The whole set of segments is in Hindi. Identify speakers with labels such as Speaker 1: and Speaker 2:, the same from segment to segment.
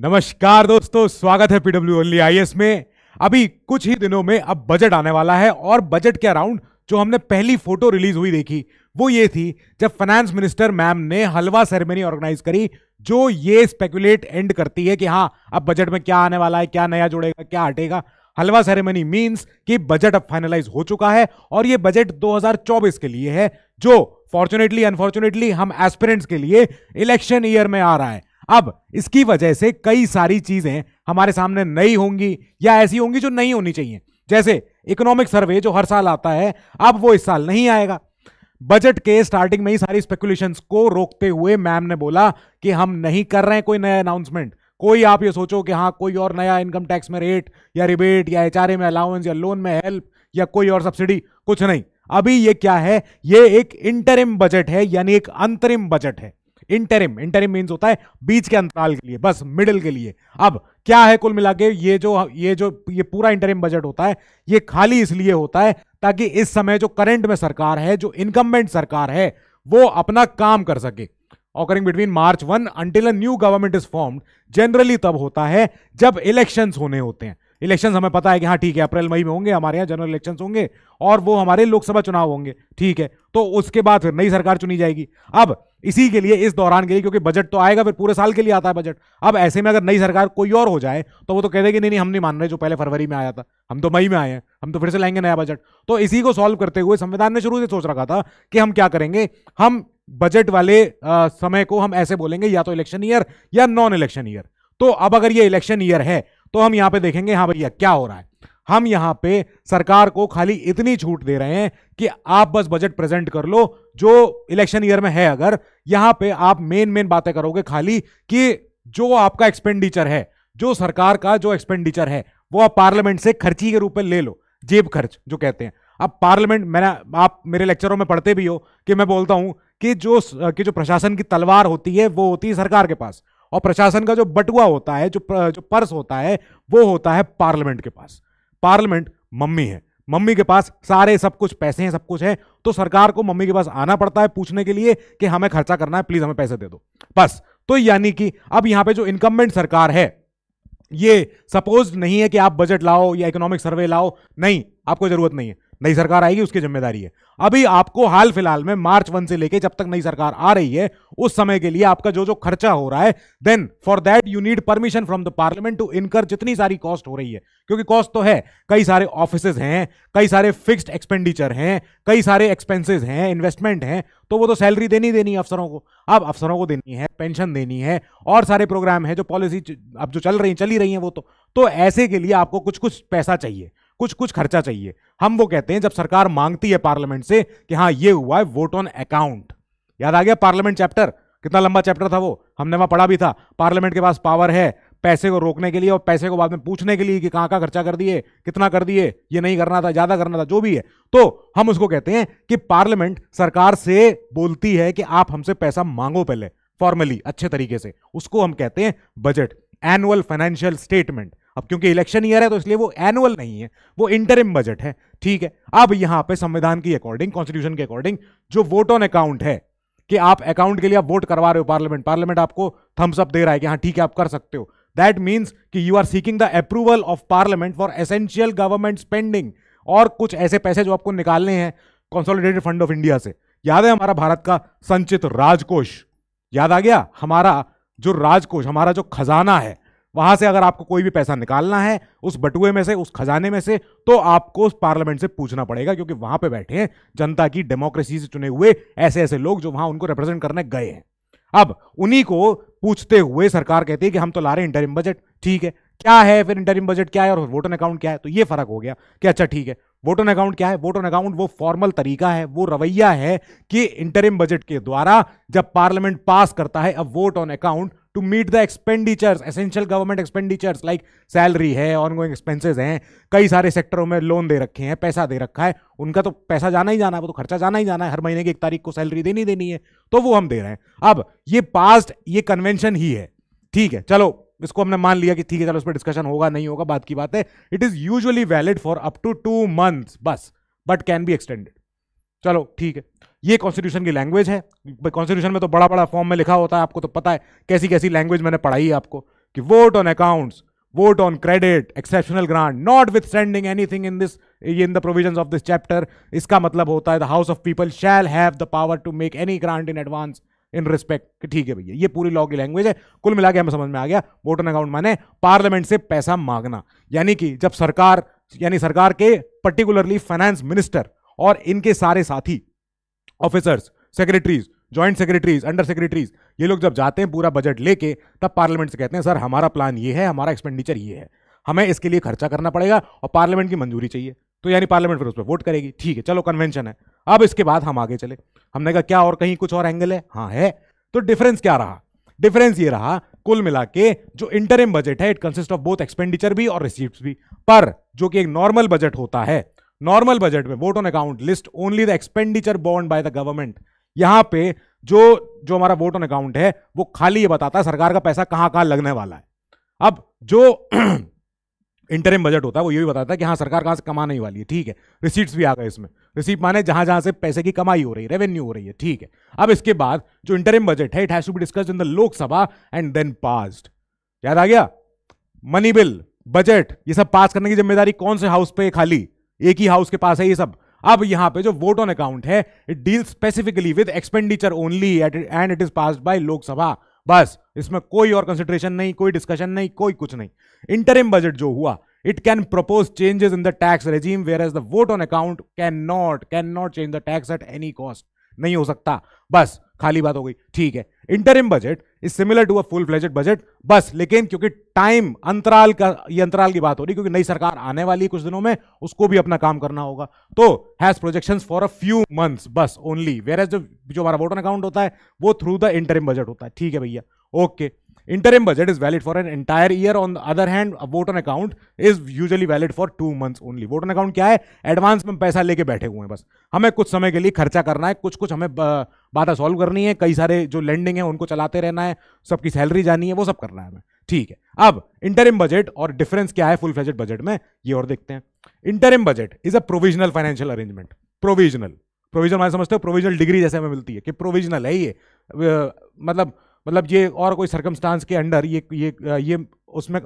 Speaker 1: नमस्कार दोस्तों स्वागत है पीडब्ल्यू ओनली आई में अभी कुछ ही दिनों में अब बजट आने वाला है और बजट के अराउंड जो हमने पहली फोटो रिलीज हुई देखी वो ये थी जब फाइनेंस मिनिस्टर मैम ने हलवा सेरेमनी ऑर्गेनाइज करी जो ये स्पेकुलेट एंड करती है कि हाँ अब बजट में क्या आने वाला है क्या नया जोड़ेगा क्या हटेगा हलवा सेरेमनी मीन्स कि बजट अब फाइनलाइज हो चुका है और ये बजट 2024 के लिए है जो फॉर्चुनेटली अनफॉर्चुनेटली हम एस्पिरेंट्स के लिए इलेक्शन ईयर में आ रहा है अब इसकी वजह से कई सारी चीजें हमारे सामने नई होंगी या ऐसी होंगी जो नहीं होनी चाहिए जैसे इकोनॉमिक सर्वे जो हर साल आता है अब वो इस साल नहीं आएगा बजट के स्टार्टिंग में ही सारी स्पेकुलेशंस को रोकते हुए मैम ने बोला कि हम नहीं कर रहे हैं कोई नया अनाउंसमेंट कोई आप ये सोचो कि हाँ कोई और नया इनकम टैक्स में रेट या रिबेट या एच में अलाउंस या लोन में हेल्प या कोई और सब्सिडी कुछ नहीं अभी ये क्या है ये एक इंटरिम बजट है यानी एक अंतरिम बजट है इंटरिम इंटरिम मीन होता है बीच के अंतराल के लिए बस मिडिल के लिए अब क्या है कुल मिला के ये जो ये जो ये पूरा इंटरिम बजट होता है ये खाली इसलिए होता है ताकि इस समय जो करंट में सरकार है जो इनकमेंट सरकार है वो अपना काम कर सके occurring between March one until a new government is formed generally तब होता है जब इलेक्शंस होने होते हैं इलेक्शन हमें पता है कि हाँ ठीक है अप्रैल मई में होंगे हमारे यहाँ जनरल इलेक्शन होंगे और वो हमारे लोकसभा चुनाव होंगे ठीक है तो उसके बाद फिर नई सरकार चुनी जाएगी अब इसी के लिए इस दौरान के लिए क्योंकि बजट तो आएगा फिर पूरे साल के लिए आता है बजट अब ऐसे में अगर नई सरकार कोई और हो जाए तो वो तो कह देगी नहीं नहीं हम नहीं मान रहे जो पहले फरवरी में आया था हम तो मई में आए हैं हम तो फिर से लाएंगे नया बजट तो इसी को सॉल्व करते हुए संविधान ने शुरू से सोच रखा था कि हम क्या करेंगे हम बजट वाले आ, समय को हम ऐसे बोलेंगे या तो इलेक्शन ईयर या नॉन इलेक्शन ईयर तो अब अगर ये इलेक्शन ईयर है तो हम यहां पे देखेंगे हाँ भैया क्या हो रहा है हम यहां पे सरकार को खाली इतनी छूट दे रहे हैं कि आप बस बजट प्रेजेंट कर लो जो इलेक्शन ईयर में है अगर यहां पे आप मेन मेन बातें करोगे खाली कि जो आपका एक्सपेंडिचर है जो सरकार का जो एक्सपेंडिचर है वो आप पार्लियामेंट से खर्ची के रूप में ले लो जेब खर्च जो कहते हैं अब पार्लियामेंट मैंने आप मेरे लेक्चरों में पढ़ते भी हो कि मैं बोलता हूं कि जो कि जो प्रशासन की तलवार होती है वो होती है सरकार के पास और प्रशासन का जो बटुआ होता है जो जो पर्स होता है वो होता है पार्लियामेंट के पास पार्लियामेंट मम्मी है मम्मी के पास सारे सब कुछ पैसे हैं सब कुछ है तो सरकार को मम्मी के पास आना पड़ता है पूछने के लिए कि हमें खर्चा करना है प्लीज हमें पैसे दे दो बस तो यानी कि अब यहां पे जो इनकमेंट सरकार है ये सपोज नहीं है कि आप बजट लाओ या इकोनॉमिक सर्वे लाओ नहीं आपको जरूरत नहीं है नई सरकार आएगी उसकी जिम्मेदारी है अभी आपको हाल फिलहाल में मार्च वन से लेके जब तक नई सरकार आ रही है उस समय के लिए आपका जो जो खर्चा हो रहा है then for that you need permission from the parliament to incur जितनी सारी कॉस्ट हो रही है क्योंकि कॉस्ट तो है कई सारे ऑफिस हैं कई सारे फिक्स्ड एक्सपेंडिचर हैं कई सारे एक्सपेंसेस हैं इन्वेस्टमेंट हैं तो वो तो सैलरी देनी देनी अफसरों को अब अफसरों को देनी है पेंशन देनी है और सारे प्रोग्राम है जो पॉलिसी अब जो चल रही चली रही है वो तो, तो ऐसे के लिए आपको कुछ कुछ पैसा चाहिए कुछ कुछ खर्चा चाहिए हम वो कहते हैं जब सरकार मांगती है पार्लियामेंट से कि हाँ ये हुआ है वोट ऑन अकाउंट याद आ गया पार्लियामेंट चैप्टर कितना लंबा चैप्टर था वो हमने वहां पढ़ा भी था पार्लियामेंट के पास पावर है पैसे को रोकने के लिए और पैसे को बाद में पूछने के लिए कि कहां का खर्चा कर दिए कितना कर दिए ये नहीं करना था ज़्यादा करना था जो भी है तो हम उसको कहते हैं कि पार्लियामेंट सरकार से बोलती है कि आप हमसे पैसा मांगो पहले फॉर्मली अच्छे तरीके से उसको हम कहते हैं बजट एनुअल फाइनेंशियल स्टेटमेंट अब क्योंकि इलेक्शन ईयर है तो इसलिए वो एनुअल नहीं है वो इंटरिम बजट है ठीक है अब यहां पे संविधान की अकॉर्डिंग कॉन्स्टिट्यूशन के अकॉर्डिंग जो वोट ऑन अकाउंट है कि आप अकाउंट के लिए आप वोट करवा रहे हो पार्लियामेंट पार्लियामेंट आपको थम्स अप दे रहा है कि हाँ ठीक है आप कर सकते हो दैट मीन्स कि you are seeking the approval of parliament for essential government spending और कुछ ऐसे पैसे जो आपको निकालने हैं कॉन्सोलिडेटेड फंड ऑफ इंडिया से याद है हमारा भारत का संचित राजकोष याद आ गया हमारा जो राजकोष हमारा जो खजाना है वहां से अगर आपको कोई भी पैसा निकालना है उस बटुए में से उस खजाने में से तो आपको उस पार्लियामेंट से पूछना पड़ेगा क्योंकि वहां पे बैठे हैं जनता की डेमोक्रेसी से चुने हुए ऐसे ऐसे लोग जो वहां उनको रिप्रेजेंट करने गए हैं अब उन्हीं को पूछते हुए सरकार कहती है कि हम तो ला रहे हैं इंटरिम बजट ठीक है क्या है फिर इंटरिम बजट क्या है और वोट ऑन अकाउंट क्या है तो ये फर्क हो गया कि अच्छा ठीक है वोट ऑन अकाउंट क्या है वोट ऑन अकाउंट वो फॉर्मल तरीका है वो रवैया है कि इंटरिम बजट के द्वारा जब पार्लियामेंट पास करता है अब vote on account to meet the expenditures essential government expenditures like salary है ऑनगोइंग एक्सपेंसेस हैं कई सारे सेक्टरों में लोन दे रखे हैं पैसा दे रखा है उनका तो पैसा जाना ही जाना है वो तो खर्चा जाना ही जाना है हर महीने की एक तारीख को सैलरी देनी देनी है तो वो हम दे रहे हैं अब ये पास्ट ये कन्वेंशन ही है ठीक है चलो इसको हमने मान लिया कि ठीक है चलो उस पर डिस्कशन होगा नहीं होगा बात की बात है it is usually valid for up to two months बस बट कैन बी एक्सटेंडेड चलो ठीक है ये कॉन्स्टिट्यूशन की लैंग्वेज है कॉन्स्टिट्यूशन में तो बड़ा बड़ा फॉर्म में लिखा होता है आपको तो पता है कैसी कैसी लैंग्वेज मैंने पढ़ाई है आपको कि vote on accounts vote on credit exceptional grant notwithstanding anything in this in the provision of this chapter इसका मतलब होता है the house of people shall have the power to make any grant in advance in respect ठीक है भैया ये पूरी लॉ की लैंग्वेज है कुल मिला के हमें समझ में आ गया वोट ऑन अकाउंट माने पार्लियामेंट से पैसा मांगना यानी कि जब सरकार यानी सरकार के पर्टिकुलरली फाइनेंस मिनिस्टर और इनके सारे साथी officers secretaries joint secretaries under secretaries ये लोग जब जाते हैं पूरा बजट लेके तब पार्लियामेंट से कहते हैं सर हमारा प्लान ये है हमारा एक्सपेंडिचर ये है हमें इसके लिए खर्चा करना पड़ेगा और पार्लियामेंट की मंजूरी चाहिए तो यानी पार्लियामेंट फिर उस पर वोट करेगी ठीक है चलो कन्वेंशन है अब इसके बाद हम आगे चले हमने कहा क्या और कहीं कुछ और एंगल है हाँ है तो डिफरेंस क्या रहा डिफरेंस ये रहा कुल मिला के जो इंटरम बजट है it consist of both expenditure भी और रिसीप्ट भी पर जो कि एक नॉर्मल बजट होता है नॉर्मल बजट में vote on account list only the expenditure bond by the government यहां पे जो जो हमारा वोट ऑन अकाउंट है वो खाली ये बताता है सरकार का पैसा कहां कहां लगने वाला है अब जो इंटरम बजट होता है वो ये भी बताता है कि हाँ सरकार कहां से कमाने वाली है ठीक है रिसीट्स भी आ गए इसमें रिसीट माने जहां जहां से पैसे की कमाई हो रही है रेवेन्यू हो रही है ठीक है अब इसके बाद जो इंटरम बजट है it has to be discuss in the Lok Sabha and then pass याद आ गया मनी बिल बजट ये सब पास करने की जिम्मेदारी कौन से हाउस पे खाली एक ही हाउस के पास है ये सब अब यहां पे जो वोट ऑन अकाउंट है it deal specifically with expenditure only at and it is pass by Lok Sabha बस इसमें कोई और कंसिडरेशन नहीं कोई डिस्कशन नहीं कोई कुछ नहीं इंटरिम बजट जो हुआ it can propose changes in the tax regime whereas the vote on account can not can not change the tax at any cost नहीं हो सकता बस खाली बात हो गई ठीक है interim budget is similar to a full fledged budget बस लेकिन क्योंकि टाइम अंतराल का ये अंतराल की बात हो रही क्योंकि नई सरकार आने वाली है कुछ दिनों में उसको भी अपना काम करना होगा तो has projection for a few months बस ओनली वेर एज जो हमारा वोटर अकाउंट होता है वो थ्रू द इंटरिम बजट होता है ठीक है भैया okay interim budget is valid for an entire year on the other hand a account is usually valid for two months only months only vote क्या है एडवांस में पैसा लेके बैठे हुए हैं बस हमें कुछ समय के लिए खर्चा करना है कुछ कुछ हमें बाधा सॉल्व करनी है कई सारे जो लैंडिंग है उनको चलाते रहना है सबकी सैलरी जानी है वो सब करना है हमें ठीक है अब इंटरिम बजट और डिफरेंस क्या है फुल फ्लेजेड बजट में ये और देखते हैं interim budget is a provisional financial arrangement provisional provisional मैं समझते हो प्रोविजनल डिग्री जैसे हमें मिलती है कि प्रोविजनल है ये मतलब मतलब ये और कोई सर्कमस्टांस के अंडर ये ये ये उसमें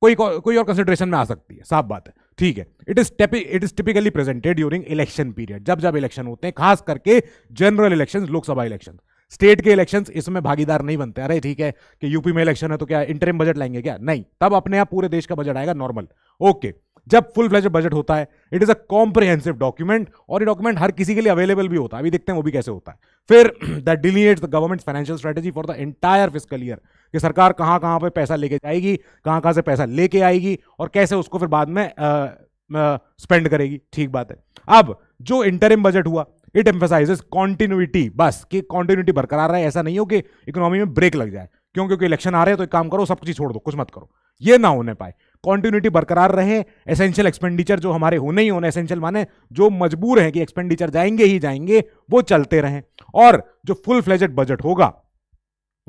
Speaker 1: कोई कोई और कंसिडरेशन में आ सकती है साफ बात है ठीक है it is it is typically presented during election period जब जब इलेक्शन होते हैं खास करके general election Lok Sabha election state के इलेक्शन इसमें भागीदार नहीं बनते अरे ठीक है कि यूपी में इलेक्शन है तो क्या इंटरम बजट लाएंगे क्या नहीं तब अपने आप पूरे देश का बजट आएगा नॉर्मल ओके जब फुल फ्लेज बजट होता है it is a comprehensive document और ये डॉक्यूमेंट हर किसी के लिए अवेलेबल भी होता है अभी देखते हैं वो भी कैसे होता है फिर the delete the government financial strategy for the entire physical year कि सरकार कहाँ कहाँ पे पैसा लेके जाएगी कहाँ कहाँ से पैसा लेके आएगी और कैसे उसको फिर बाद में स्पेंड करेगी ठीक बात है अब जो इंटरिम बजट हुआ इट एम्फेसाइजेस कॉन्टिन्यूटी बस कि कॉन्टिन्यूटी बरकरार रहे ऐसा नहीं हो कि इकोनॉमी में ब्रेक लग जाए क्यों क्योंकि इलेक्शन आ रहे हैं तो एक काम करो सब कुछ छोड़ दो कुछ मत करो ये ना होने पाए कॉन्टिन्यूटी बरकरार रहे एसेंशियल एक्सपेंडिचर जो हमारे होने ही होने एसेंशियल माने जो मजबूर हैं कि एक्सपेंडिचर जाएंगे ही जाएंगे वो चलते रहें और जो फुल फ्लेजेड बजट होगा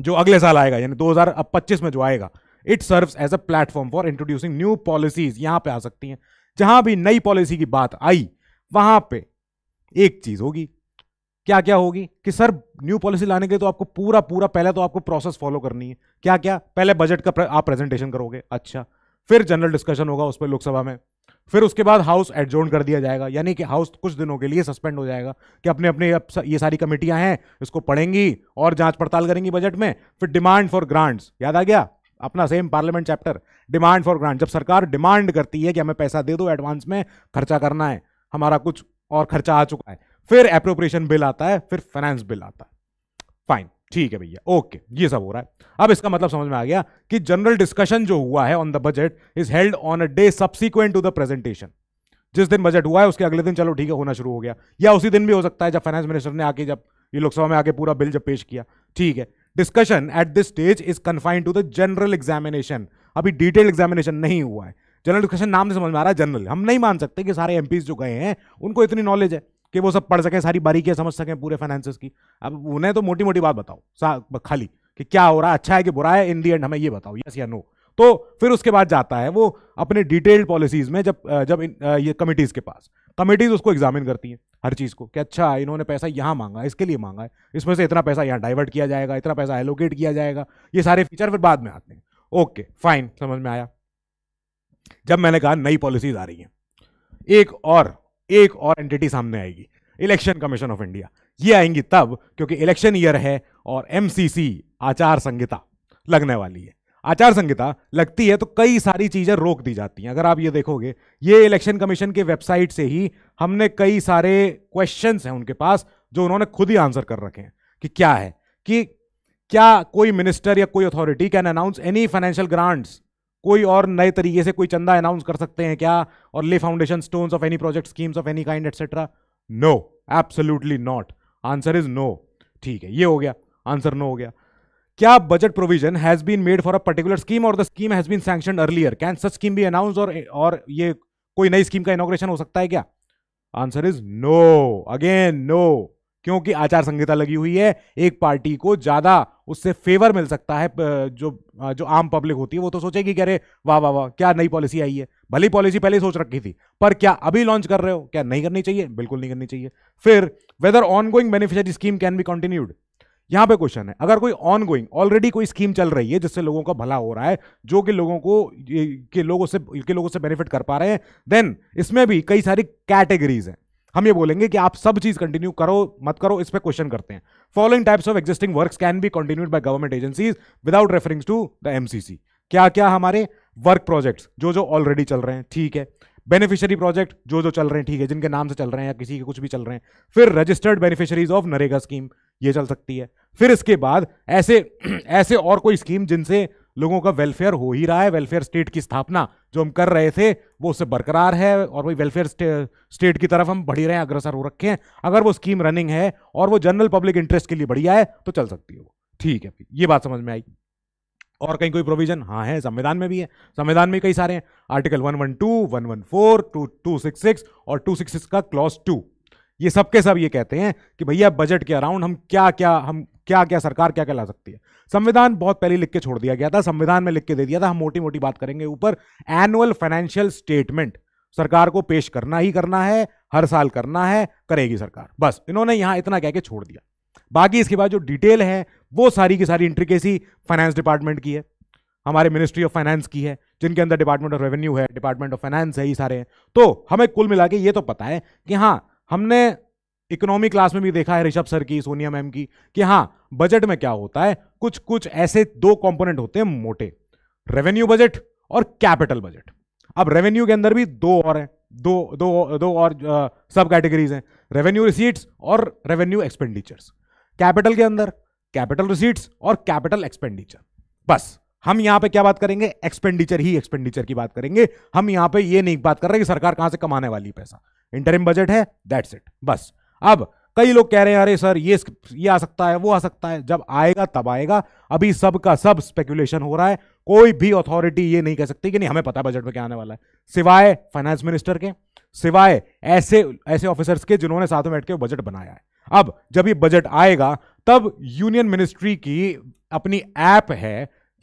Speaker 1: जो अगले साल आएगा यानी 2025 में जो आएगा it serves as a platform for introducing new policies यहां पे आ सकती हैं जहां भी नई पॉलिसी की बात आई वहां पे एक चीज़ होगी क्या क्या होगी कि सर न्यू पॉलिसी लाने के लिए तो आपको पूरा पूरा पहले तो आपको प्रोसेस फॉलो करनी है क्या क्या पहले बजट का आप प्रेजेंटेशन करोगे अच्छा फिर जनरल डिस्कशन होगा उस पर लोकसभा में फिर उसके बाद हाउस एडजोन कर दिया जाएगा यानी कि हाउस कुछ दिनों के लिए सस्पेंड हो जाएगा कि अपने अपने ये सारी कमेटियां हैं इसको पढ़ेंगी और जांच पड़ताल करेंगी बजट में फिर डिमांड फॉर ग्रांट्स याद आ गया अपना same parliament chapter demand for grant जब सरकार डिमांड करती है कि हमें पैसा दे दो एडवांस में खर्चा करना है हमारा कुछ और खर्चा आ चुका है फिर अप्रोप्रिएशन बिल आता है फिर फाइनेंस बिल आता है फाइन ठीक है भैया ओके ये सब हो रहा है अब इसका मतलब समझ में आ गया कि जनरल डिस्कशन जो हुआ है on the budget is held on a day subsequent to the presentation जिस दिन बजट हुआ है उसके अगले दिन चलो ठीक है होना शुरू हो गया या उसी दिन भी हो सकता है जब फाइनेंस मिनिस्टर ने आके जब ये लोकसभा में आके पूरा बिल जब पेश किया ठीक है discussion at this stage is confined to the general examination अभी डिटेल एग्जामिनेशन नहीं हुआ है जनरल डिस्कशन नाम से समझ में आ रहा है जनरल हम नहीं मान सकते कि सारे एमपीज जो गए हैं उनको इतनी नॉलेज है कि वो सब पढ़ सकें सारी बारीकियाँ समझ सकें पूरे फाइनेंसिस की अब उन्हें तो मोटी मोटी बात बताओ खाली कि क्या हो रहा है अच्छा है कि बुरा है इन दी एंड हमें ये बताओ यस या नो तो फिर उसके बाद जाता है वो अपने डिटेल्ड पॉलिसीज में जब जब इन, ये कमिटीज़ के पास कमिटीज़ उसको एग्जामिन करती हैं हर चीज़ को कि अच्छा इन्होंने पैसा यहाँ मांगा इसके लिए मांगा है इसमें से इतना पैसा यहाँ डाइवर्ट किया जाएगा इतना पैसा एलोकेट किया जाएगा ये सारे फीचर फिर बाद में आते हैं ओके फाइन समझ में आया जब मैंने कहा नई पॉलिसीज आ रही हैं एक और एक और एंटिटी सामने आएगी इलेक्शन कमीशन ऑफ इंडिया ये आएंगी तब क्योंकि इलेक्शन ईयर है और एमसीसी आचार संहिता लगने वाली है आचार संहिता लगती है तो कई सारी चीज़ें रोक दी जाती हैं अगर आप ये देखोगे ये इलेक्शन कमीशन के वेबसाइट से ही हमने कई सारे क्वेश्चंस हैं उनके पास जो उन्होंने खुद ही आंसर कर रखे हैं कि क्या है कि क्या कोई मिनिस्टर या कोई authority can announce any financial grants कोई और नए तरीके से कोई चंदा अनाउंस कर सकते हैं क्या और lay foundation stones of any project schemes of any kind etcetera no absolutely not answer is no ठीक है ये हो गया आंसर नो हो गया क्या budget provision has been made for a particular scheme और the scheme has been sanction earlier can such scheme भी अनाउंस और और ये कोई नई स्कीम का इनोग्रेशन हो सकता है क्या answer is no again no क्योंकि आचार संहिता लगी हुई है एक पार्टी को ज्यादा उससे फेवर मिल सकता है जो जो आम पब्लिक होती है वो तो सोचेगी कि अरे वाह वाह वाह क्या नई पॉलिसी आई है भली पॉलिसी पहले सोच रखी थी पर क्या अभी लॉन्च कर रहे हो क्या नहीं करनी चाहिए बिल्कुल नहीं करनी चाहिए फिर whether ongoing beneficiary scheme can be continued यहां पे क्वेश्चन है अगर कोई ऑनगोइंग ऑलरेडी कोई स्कीम चल रही है जिससे लोगों का भला हो रहा है जो कि लोगों को के लोगों से के लोगों से बेनिफिट कर पा रहे हैं देन इसमें भी कई सारी कैटेगरीज हैं हम ये बोलेंगे कि आप सब चीज कंटिन्यू करो मत करो इस पर क्वेश्चन करते हैं following types of existing work can be continued by government agencies without referring to the MCC क्या क्या हमारे वर्क प्रोजेक्ट्स जो जो ऑलरेडी चल रहे हैं ठीक है बेनिफिशियरी प्रोजेक्ट जो जो चल रहे हैं ठीक है जिनके नाम से चल रहे हैं या किसी के कुछ भी चल रहे हैं फिर registered beneficiaries of NREGA scheme ये चल सकती है फिर इसके बाद ऐसे ऐसे और कोई स्कीम जिनसे लोगों का वेलफेयर हो ही रहा है वेलफेयर स्टेट की स्थापना जो हम कर रहे थे वो उससे बरकरार है और वही वेलफेयर स्टेट की तरफ हम बढ़ी रहे हैं अग्रसर हो रखे हैं अगर वो स्कीम रनिंग है और वो जनरल पब्लिक इंटरेस्ट के लिए बढ़िया है तो चल सकती है वो ठीक है ये बात समझ में आई और कहीं कोई प्रोविजन हाँ है संविधान में भी है संविधान में कई सारे हैं आर्टिकल 112, 114, सिक्स 266 और 266 का क्लॉज टू ये सब के सब ये कहते हैं कि भैया बजट के अराउंड हम क्या क्या हम क्या क्या सरकार क्या क्या ला सकती है संविधान बहुत पहले लिख के छोड़ दिया गया था संविधान में लिख के दे दिया था हम मोटी मोटी बात करेंगे ऊपर एनुअल फाइनेंशियल स्टेटमेंट सरकार को पेश करना ही करना है हर साल करना है करेगी सरकार बस इन्होंने यहां इतना कह के छोड़ दिया बाकी इसके बाद जो डिटेल है वो सारी की सारी इंट्रिकेसी फाइनेंस डिपार्टमेंट की है हमारे मिनिस्ट्री ऑफ फाइनेंस की है जिनके अंदर डिपार्टमेंट ऑफ रेवेन्यू है डिपार्टमेंट ऑफ फाइनेंस है ये सारे हैं तो हमें कुल मिला के ये तो पता है कि हाँ हमने इकोनॉमी क्लास में भी देखा है ऋषभ सर की सोनिया मैम की कि हाँ बजट में क्या होता है कुछ कुछ ऐसे दो कंपोनेंट होते हैं मोटे रेवेन्यू बजट और कैपिटल बजट अब रेवेन्यू के अंदर भी दो और हैं दो दो दो और सब कैटेगरीज हैं रेवेन्यू रिसीट्स और रेवेन्यू एक्सपेंडिचर्स कैपिटल के अंदर कैपिटल रिसीट्स और कैपिटल एक्सपेंडिचर बस हम यहां पे क्या बात करेंगे एक्सपेंडिचर ही एक्सपेंडिचर की बात करेंगे हम यहां पे ये नहीं बात कर रहे कि सरकार कहां से कमाने वाली पैसा इंटरिम बजट है दैट्स इट बस अब कई लोग कह रहे हैं अरे सर ये ये आ सकता है वो आ सकता है जब आएगा तब आएगा अभी सब का सब स्पेकुलेशन हो रहा है कोई भी अथॉरिटी ये नहीं कह सकती कि नहीं हमें पता है बजट में क्या आने वाला है सिवाय फाइनेंस मिनिस्टर के सिवाय ऐसे ऐसे ऑफिसर्स के जिन्होंने साथ में बैठ के बजट बनाया है अब जब ये बजट आएगा तब यूनियन मिनिस्ट्री की अपनी ऐप है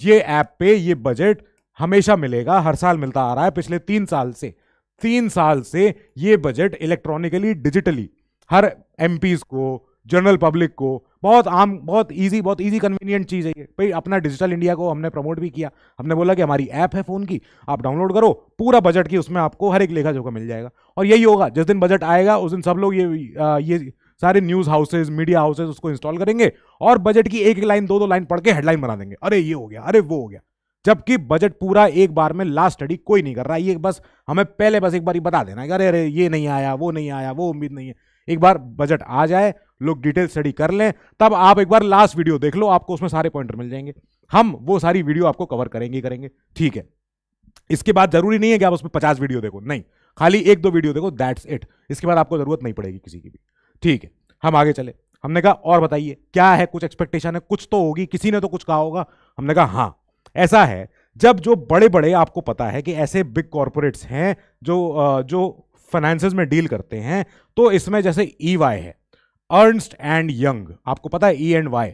Speaker 1: ये ऐप पे ये बजट हमेशा मिलेगा हर साल मिलता आ रहा है पिछले तीन साल से तीन साल से ये बजट इलेक्ट्रॉनिकली डिजिटली हर एम को जनरल पब्लिक को बहुत आम बहुत इजी बहुत इजी कन्वीनियंट चीज़ है ये भाई अपना डिजिटल इंडिया को हमने प्रमोट भी किया हमने बोला कि हमारी ऐप है फ़ोन की आप डाउनलोड करो पूरा बजट की उसमें आपको हर एक लेखा जोखा मिल जाएगा और यही होगा जिस दिन बजट आएगा उस दिन सब लोग ये आ, ये सारे न्यूज़ हाउसेज मीडिया हाउसेज उसको इंस्टॉल करेंगे और बजट की एक एक लाइन दो दो लाइन पढ़ के हेडलाइन बना देंगे अरे ये हो गया अरे वो हो गया जबकि बजट पूरा एक बार में लास्ट स्टडी कोई नहीं कर रहा ये बस हमें पहले बस एक बार ही बता देना अरे अरे ये नहीं आया वो नहीं आया वो उम्मीद नहीं है एक बार बजट आ जाए लोग डिटेल स्टडी कर लें तब आप एक बार लास्ट वीडियो देख लो आपको उसमें सारे पॉइंटर मिल जाएंगे हम वो सारी वीडियो आपको कवर करेंगे करेंगे ठीक है इसके बाद जरूरी नहीं है कि आप उसमें पचास वीडियो देखो नहीं खाली एक दो वीडियो देखो दैट्स इट इसके बाद आपको जरूरत नहीं पड़ेगी किसी की भी ठीक है हम आगे चले हमने कहा और बताइए क्या है कुछ एक्सपेक्टेशन है कुछ तो होगी किसी ने तो कुछ कहा होगा हमने कहा हाँ ऐसा है जब जो बड़े बड़े आपको पता है कि ऐसे बिग कॉरपोरेट्स हैं जो जो फाइनेंसेस में डील करते हैं तो इसमें जैसे ई e वाई है अर्नस्ट एंड यंग आपको पता है ई एंड वाई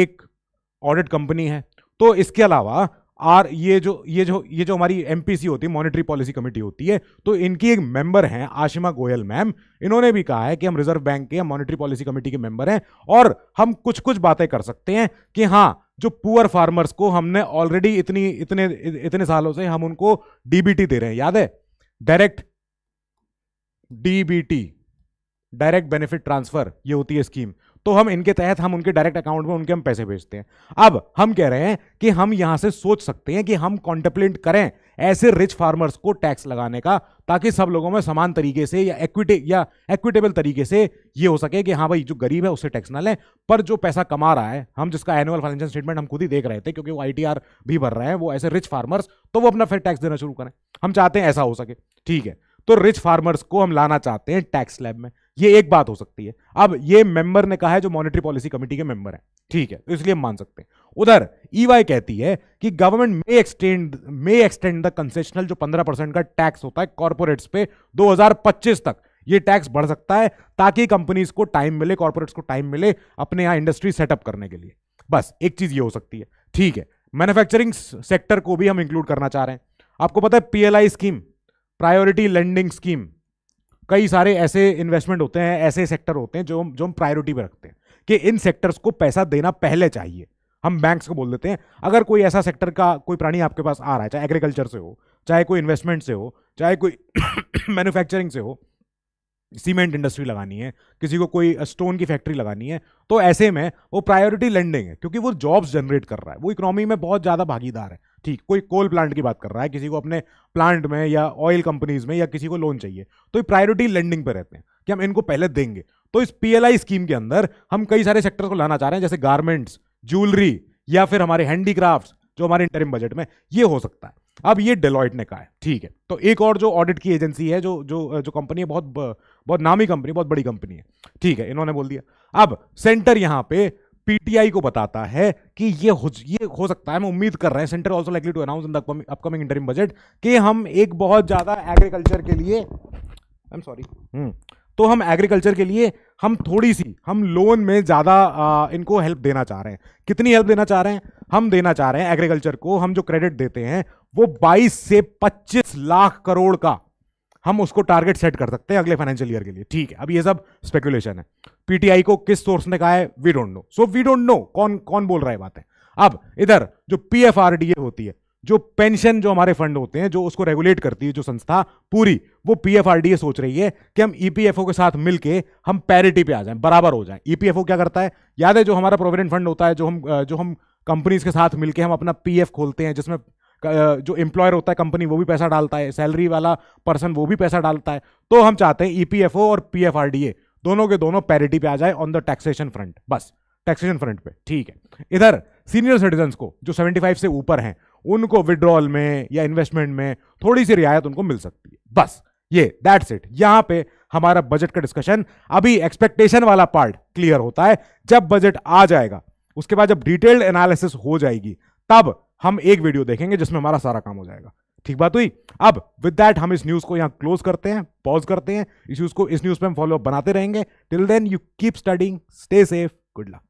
Speaker 1: एक ऑडिट कंपनी है तो इसके अलावा आर ये जो ये जो ये जो हमारी एमपीसी होती है मॉनिटरी पॉलिसी कमेटी होती है तो इनकी एक मेंबर हैं आशिमा गोयल मैम इन्होंने भी कहा है कि हम रिजर्व बैंक के मॉनिटरी पॉलिसी कमेटी के मेंबर हैं और हम कुछ कुछ बातें कर सकते हैं कि हाँ जो पुअर फार्मर्स को हमने ऑलरेडी इतनी इतने इतने सालों से हम उनको डीबीटी दे रहे हैं याद है direct DBT direct benefit transfer ये होती है स्कीम तो हम इनके तहत हम उनके डायरेक्ट अकाउंट में उनके हम पैसे भेजते हैं अब हम कह रहे हैं कि हम यहां से सोच सकते हैं कि हम कॉन्टेप्लेंट करें ऐसे रिच फार्मर्स को टैक्स लगाने का ताकि सब लोगों में समान तरीके से या एक्विटे या एक्विटेबल तरीके से ये हो सके कि हाँ भाई जो गरीब है उसे टैक्स ना लें पर जो पैसा कमा रहा है हम जिसका एनुअल फाइनेंशियल स्टेटमेंट हम खुद ही देख रहे थे क्योंकि वो आई भी भर रहे हैं वो ऐसे रिच फार्मर्स तो वो अपना फिर टैक्स देना शुरू करें हम चाहते हैं ऐसा हो सके ठीक है तो रिच फार्मर्स को हम लाना चाहते हैं टैक्स लैब में ये एक बात हो सकती है अब ये मेंबर ने कहा है जो मॉनेटरी पॉलिसी कमेटी के मेंबर हैं ठीक है तो इसलिए मान सकते हैं उधर ईवाई कहती है कि government may extend may extend the concessional जो 15 परसेंट का टैक्स होता है कॉर्पोरेट्स पे 2025 तक ये टैक्स बढ़ सकता है ताकि कंपनीज को टाइम मिले कॉर्पोरेट्स को टाइम मिले अपने यहां इंडस्ट्री सेटअप करने के लिए बस एक चीज़ ये हो सकती है ठीक है मैन्युफैक्चरिंग सेक्टर को भी हम इंक्लूड करना चाह रहे हैं आपको पता है PLI scheme priority lending scheme कई सारे ऐसे इन्वेस्टमेंट होते हैं ऐसे सेक्टर होते हैं जो हम जो हम प्रायोरिटी पर रखते हैं कि इन सेक्टर्स को पैसा देना पहले चाहिए हम बैंक्स को बोल देते हैं अगर कोई ऐसा सेक्टर का कोई प्राणी आपके पास आ रहा है चाहे एग्रीकल्चर से हो चाहे कोई इन्वेस्टमेंट से हो चाहे कोई मैन्युफैक्चरिंग से हो सीमेंट इंडस्ट्री लगानी है किसी को कोई स्टोन की फैक्ट्री लगानी है तो ऐसे में वो प्रायोरिटी लैंडिंग है क्योंकि वो जॉब्स जनरेट कर रहा है वो इकोनॉमी में बहुत ज़्यादा भागीदार है ठीक कोई कोल प्लांट की बात कर रहा है किसी को अपने प्लांट में या ऑयल कंपनीज में या किसी को लोन चाहिए तो ये प्रायोरिटी लैंडिंग पर रहते हैं कि हम इनको पहले देंगे तो इस पी स्कीम के अंदर हम कई सारे सेक्टर्स को लाना चाह रहे हैं जैसे गारमेंट्स ज्वेलरी या फिर हमारे हैंडीक्राफ्ट जो हमारे इंटरिम बजट में ये हो सकता है अब ये डेलॉइट ने कहा है ठीक है तो एक और जो ऑडिट की एजेंसी है जो जो जो कंपनी है बहुत बहुत नामी कंपनी बहुत बड़ी कंपनी है ठीक है इन्होंने बोल दिया अब सेंटर यहां पे पीटीआई को बताता है कि ये हो ये हो सकता है हम उम्मीद कर रहे हैं centre also likely to announce in the upcoming interim budget कि हम एक बहुत ज़्यादा एग्रीकल्चर के लिए आई एम सॉरी तो हम एग्रीकल्चर के लिए हम थोड़ी सी हम लोन में ज़्यादा इनको हेल्प देना चाह रहे हैं कितनी हेल्प देना चाह रहे हैं हम देना चाह रहे हैं एग्रीकल्चर को हम जो क्रेडिट देते हैं वो 22 से 25 लाख करोड़ का हम उसको टारगेट सेट कर सकते हैं अगले फाइनेंशियल ईयर के लिए ठीक है अब ये सब स्पेकुलेशन है पीटीआई को किस सोर्स ने कहा है we don't know so we don't know कौन कौन बोल रहा है बातें अब इधर जो पी होती है जो पेंशन जो हमारे फंड होते हैं जो उसको रेगुलेट करती है जो संस्था पूरी वो पीएफआरडीए सोच रही है कि हम ईपीएफओ e के साथ मिलके हम पैरिटी पे आ जाएं बराबर हो जाएं ईपीएफओ e क्या करता है याद है जो हमारा प्रोविडेंट फंड होता है जो हम जो हम कंपनीज के साथ मिलके हम अपना पीएफ खोलते हैं जिसमें जो एम्प्लॉयर होता है कंपनी वो भी पैसा डालता है सैलरी वाला पर्सन वो भी पैसा डालता है तो हम चाहते हैं ईपीएफओ e और पीएफआरडीए दोनों के दोनों पैरिटी पे आ जाए ऑन द टैक्सेशन फ्रंट बस टैक्सेशन फ्रंट पे ठीक है इधर सीनियर सिटीजन को जो 75 से ऊपर हैं उनको विड्रॉल में या इन्वेस्टमेंट में थोड़ी सी रियायत उनको मिल सकती है बस ये दैट्स इट यहां पे हमारा बजट का डिस्कशन अभी एक्सपेक्टेशन वाला पार्ट क्लियर होता है जब बजट आ जाएगा उसके बाद जब डिटेल्ड एनालिसिस हो जाएगी तब हम एक वीडियो देखेंगे जिसमें हमारा सारा काम हो जाएगा ठीक बात हुई अब विद दैट हम इस न्यूज को यहां क्लोज करते हैं पॉज करते हैं इस न्यूज को इस न्यूज पर हम फॉलोअप बनाते रहेंगे till then you keep studying stay safe good luck